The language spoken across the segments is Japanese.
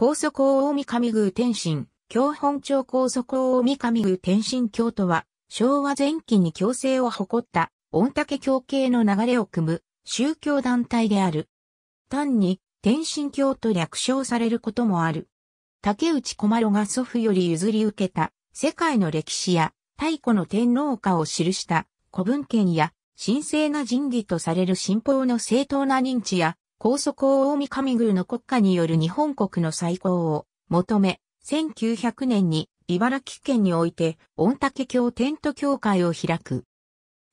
高速大神宮天神、教本町高速大神宮天神教とは、昭和前期に共生を誇った、御嶽教系の流れを組む、宗教団体である。単に、天神教と略称されることもある。竹内小丸が祖父より譲り受けた、世界の歴史や、太古の天皇家を記した古文献や、神聖な神義とされる信宝の正当な認知や、高祖大近江上宮の国家による日本国の再興を求め、1900年に茨城県において、御嶽教テント協会を開く。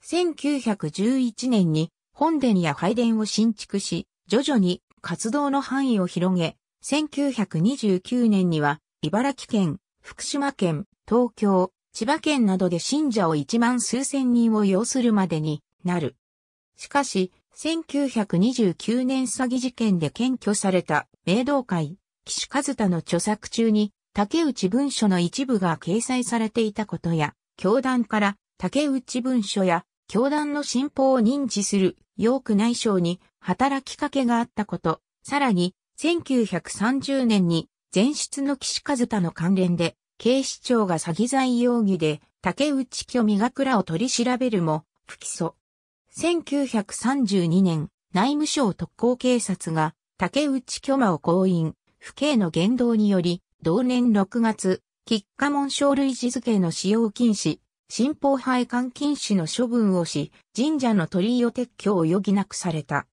1911年に本殿や拝殿を新築し、徐々に活動の範囲を広げ、1929年には茨城県、福島県、東京、千葉県などで信者を1万数千人を要するまでになる。しかし、1929年詐欺事件で検挙された明道会、岸和田の著作中に竹内文書の一部が掲載されていたことや、教団から竹内文書や教団の信奉を認知するヨーク内省に働きかけがあったこと、さらに1930年に前出の岸和田の関連で警視庁が詐欺罪容疑で竹内虚美がらを取り調べるも不起訴。1932年、内務省特攻警察が竹内巨馬を行員、府警の言動により、同年6月、喫下門省類字付けの使用禁止、新法廃刊禁止の処分をし、神社の鳥居を撤去を余儀なくされた。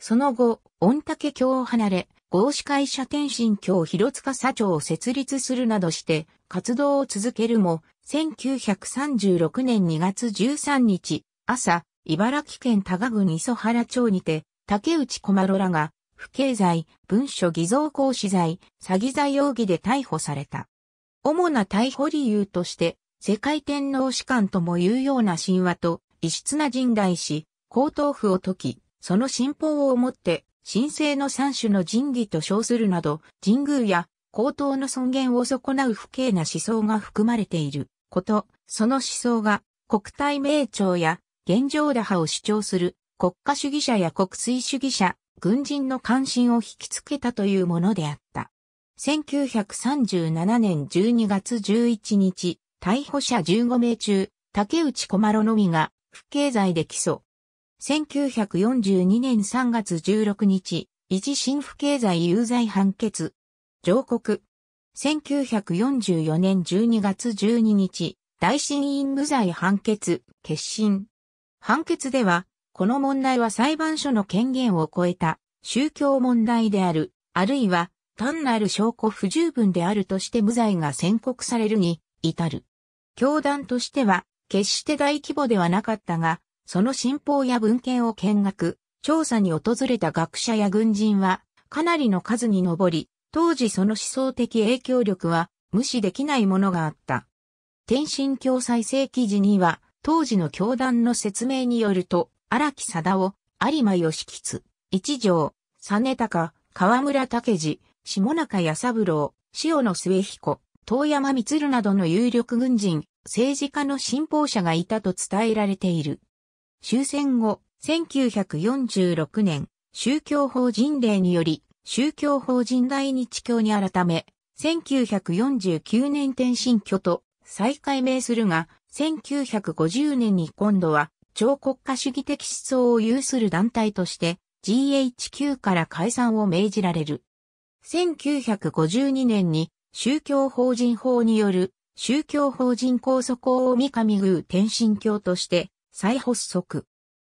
その後、御嶽教を離れ、合志会社天神教広塚社長を設立するなどして、活動を続けるも、1936年2月13日、朝、茨城県多賀郡磯原町にて、竹内小丸らが、不敬罪、文書偽造行使罪、詐欺罪容疑で逮捕された。主な逮捕理由として、世界天皇士官ともいうような神話と、異質な人代史、高等府を解き、その信奉をもって、神聖の三種の神義と称するなど、神宮や高等の尊厳を損なう不敬な思想が含まれていること、その思想が国体名庁や現状打破を主張する国家主義者や国粋主義者、軍人の関心を引きつけたというものであった。1937年12月11日、逮捕者15名中、竹内小丸のみが、不敬罪で起訴。1942年3月16日、一新不敬罪有罪判決。上告。1944年12月12日、大審院無罪判決、決心。判決では、この問題は裁判所の権限を超えた宗教問題である、あるいは単なる証拠不十分であるとして無罪が宣告されるに至る。教団としては、決して大規模ではなかったが、その信奉や文献を見学、調査に訪れた学者や軍人は、かなりの数に上り、当時その思想的影響力は無視できないものがあった。天津教再生記事には、当時の教団の説明によると、荒木貞夫、有馬義吉、一条、根高、河村武次、下中八三郎、塩野末彦、遠山光などの有力軍人、政治家の信奉者がいたと伝えられている。終戦後、1946年、宗教法人令により、宗教法人大日教に改め、1949年天神教と再改名するが、1950年に今度は超国家主義的思想を有する団体として GHQ から解散を命じられる。1952年に宗教法人法による宗教法人拘束法三上宮天神教として再発足。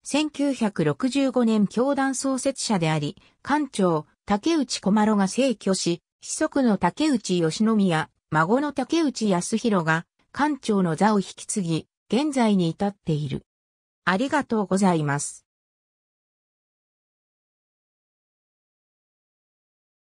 1965年教団創設者であり、官長竹内小丸が逝去し、子息の竹内義宮、孫の竹内康弘が館長の座を引き継ぎ、現在に至っている。ありがとうございます。